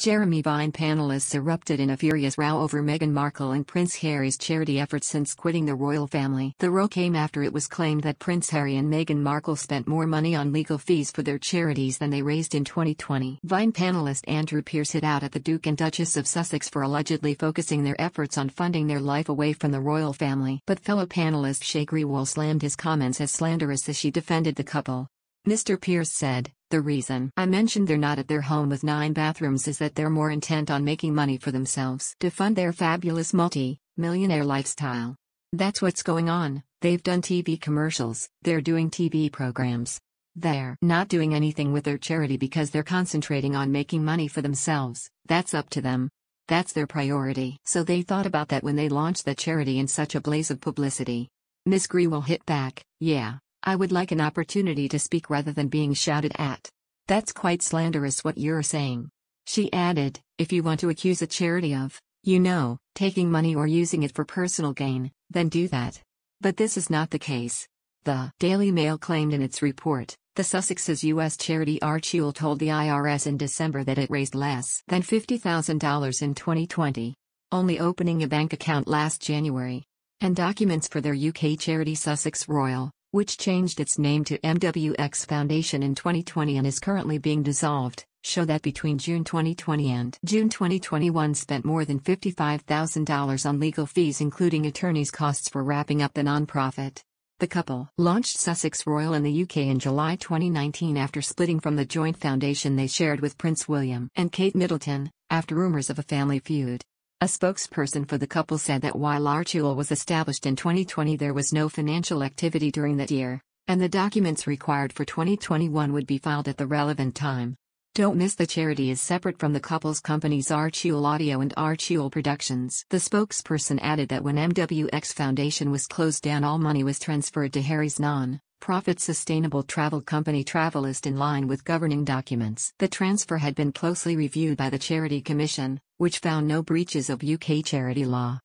Jeremy Vine panelists erupted in a furious row over Meghan Markle and Prince Harry's charity efforts since quitting the royal family. The row came after it was claimed that Prince Harry and Meghan Markle spent more money on legal fees for their charities than they raised in 2020. Vine panelist Andrew Pierce hit out at the Duke and Duchess of Sussex for allegedly focusing their efforts on funding their life away from the royal family. But fellow panelist Shay Grewal slammed his comments as slanderous as she defended the couple. Mr. Pierce said, the reason I mentioned they're not at their home with nine bathrooms is that they're more intent on making money for themselves to fund their fabulous multi-millionaire lifestyle. That's what's going on, they've done TV commercials, they're doing TV programs. They're not doing anything with their charity because they're concentrating on making money for themselves, that's up to them. That's their priority. So they thought about that when they launched the charity in such a blaze of publicity. Miss Gree will hit back, yeah, I would like an opportunity to speak rather than being shouted at. That's quite slanderous what you're saying. She added, if you want to accuse a charity of, you know, taking money or using it for personal gain, then do that. But this is not the case. The Daily Mail claimed in its report, the Sussex's U.S. charity Archule told the IRS in December that it raised less than $50,000 in 2020, only opening a bank account last January. And documents for their UK charity Sussex Royal which changed its name to MWX Foundation in 2020 and is currently being dissolved, show that between June 2020 and June 2021 spent more than $55,000 on legal fees including attorneys' costs for wrapping up the nonprofit. The couple launched Sussex Royal in the UK in July 2019 after splitting from the joint foundation they shared with Prince William and Kate Middleton, after rumors of a family feud. A spokesperson for the couple said that while Archul was established in 2020 there was no financial activity during that year, and the documents required for 2021 would be filed at the relevant time. Don't miss the charity is separate from the couple's companies Archul Audio and Archul Productions. The spokesperson added that when MWX Foundation was closed down all money was transferred to Harry's non Profit Sustainable Travel Company Travelist in line with governing documents. The transfer had been closely reviewed by the Charity Commission, which found no breaches of UK charity law.